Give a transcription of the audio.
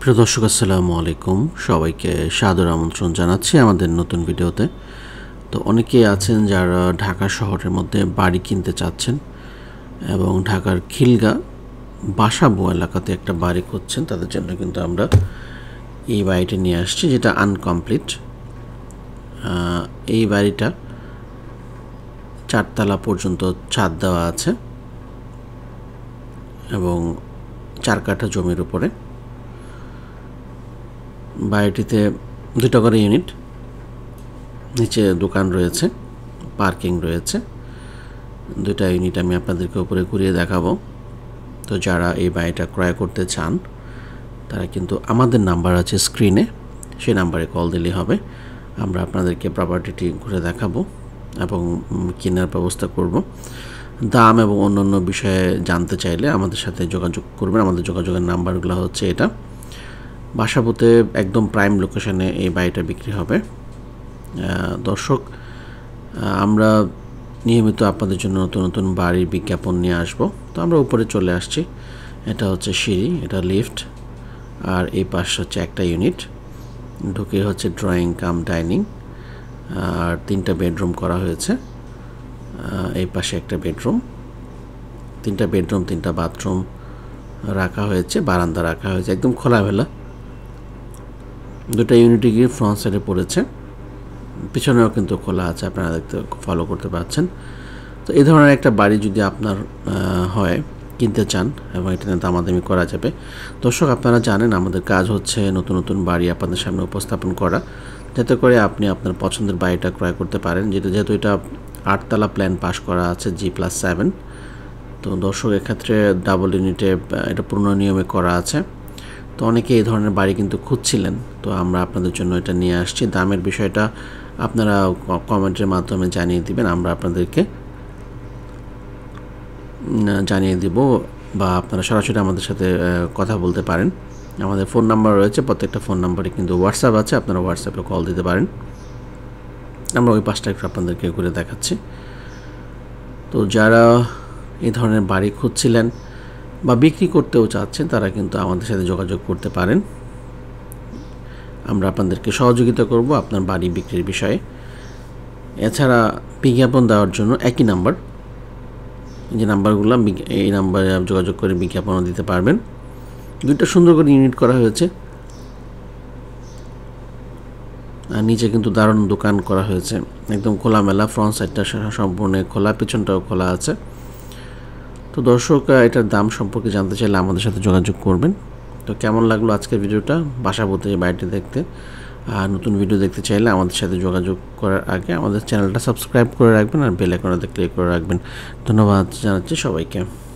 প্রিয় দর্শক আসসালামু আলাইকুম সবাইকে সাদর আমন্ত্রণ জানাচ্ছি আমাদের নতুন ভিডিওতে তো অনেকেই আছেন যারা ঢাকা শহরের মধ্যে বাড়ি কিনতে চাচ্ছেন এবং ঢাকার খিলগা বাসাবো এলাকাতে একটা বাড়ি করছেন তাদের জন্য কিন্তু আমরা এই বাড়িটি নিয়ে আসছি যেটা আনকমপ্লিট এই বাড়িটা চারতলা পর্যন্ত ছাদ দেওয়া আছে এবং চার কাঠা জমির উপরে বাড়িটিতে দুটো করে ইউনিট নিচে দোকান রয়েছে পার্কিং রয়েছে দুটা ইউনিট আমি আপনাদেরকে ওপরে ঘুরিয়ে দেখাবো তো যারা এই বাড়িটা ক্রয় করতে চান তারা কিন্তু আমাদের নাম্বার আছে স্ক্রিনে সেই নাম্বারে কল দিলে হবে আমরা আপনাদেরকে প্রপার্টিটি ঘুরে দেখাবো এবং কেনার ব্যবস্থা করব দাম এবং অন্য অন্য বিষয়ে জানতে চাইলে আমাদের সাথে যোগাযোগ করবেন আমাদের যোগাযোগের নাম্বারগুলো হচ্ছে এটা বাসাবোতে একদম প্রাইম লোকেশানে এই বাড়িটা বিক্রি হবে দর্শক আমরা নিয়মিত আপনাদের জন্য নতুন নতুন বাড়ির বিজ্ঞাপন নিয়ে আসব তো আমরা উপরে চলে আসছি এটা হচ্ছে সিঁড়ি এটা লিফট আর এই পাশে হচ্ছে একটা ইউনিট ঢুকে হচ্ছে ড্রয়িং কাম ডাইনিং আর তিনটা বেডরুম করা হয়েছে এই পাশে একটা বেডরুম তিনটা বেডরুম তিনটা বাথরুম রাখা হয়েছে বারান্দা রাখা হয়েছে একদম খোলামেলা দুটো ইউনিটই গিয়ে ফ্রন্ট সাইডে পড়েছে পিছনেও কিন্তু খোলা আছে আপনারা দেখতে ফলো করতে পারছেন তো এই ধরনের একটা বাড়ি যদি আপনার হয় কিনতে চান এবং এটা নিয়ে দামাদামি করা যাবে দর্শক আপনারা জানেন আমাদের কাজ হচ্ছে নতুন নতুন বাড়ি আপনাদের সামনে উপস্থাপন করা যাতে করে আপনি আপনার পছন্দের বাড়িটা ক্রয় করতে পারেন যেটা যেহেতু এটা আটতলা প্ল্যান পাশ করা আছে জি প্লাস সেভেন তো দর্শক এক্ষেত্রে ডাবল ইউনিটে এটা পুরনো নিয়মে করা আছে তো অনেকে এই ধরনের বাড়ি কিন্তু খুঁজছিলেন তো আমরা আপনাদের জন্য এটা নিয়ে আসছি দামের বিষয়টা আপনারা কমেন্টের মাধ্যমে জানিয়ে দিবেন আমরা আপনাদেরকে জানিয়ে দিব বা আপনারা সরাসরি আমাদের সাথে কথা বলতে পারেন আমাদের ফোন নাম্বার রয়েছে প্রত্যেকটা ফোন নাম্বারে কিন্তু হোয়াটসঅ্যাপ আছে আপনারা হোয়াটসঅ্যাপে কল দিতে পারেন আমরা ওই পাঁচটা একটু আপনাদেরকে ঘুরে দেখাচ্ছি তো যারা এই ধরনের বাড়ি খুঁজছিলেন বা বিক্রি করতেও চাচ্ছেন তারা কিন্তু আমাদের সাথে যোগাযোগ করতে পারেন আমরা আপনাদেরকে সহযোগিতা করব আপনার বাড়ি বিক্রির বিষয়ে এছাড়া বিজ্ঞাপন দেওয়ার জন্য একই নাম্বার যে নাম্বারগুলো এই নাম্বারে যোগাযোগ করে বিজ্ঞাপনও দিতে পারবেন দুইটা সুন্দর করে ইউনিট করা হয়েছে আর নিচে কিন্তু দারুণ দোকান করা হয়েছে একদম খোলামেলা ফ্রন্ট সাইডটা সম্পূর্ণ খোলা পেছনটাও খোলা আছে তো দর্শক এটার দাম সম্পর্কে জানতে চাইলে আমাদের সাথে যোগাযোগ করবেন তো কেমন লাগলো আজকের ভিডিওটা বাসা বলতে বাইরে দেখতে আর নতুন ভিডিও দেখতে চাইলে আমাদের সাথে যোগাযোগ করার আগে আমাদের চ্যানেলটা সাবস্ক্রাইব করে রাখবেন আর বেল আইকনটাতে ক্লিক করে রাখবেন ধন্যবাদ জানাচ্ছি সবাইকে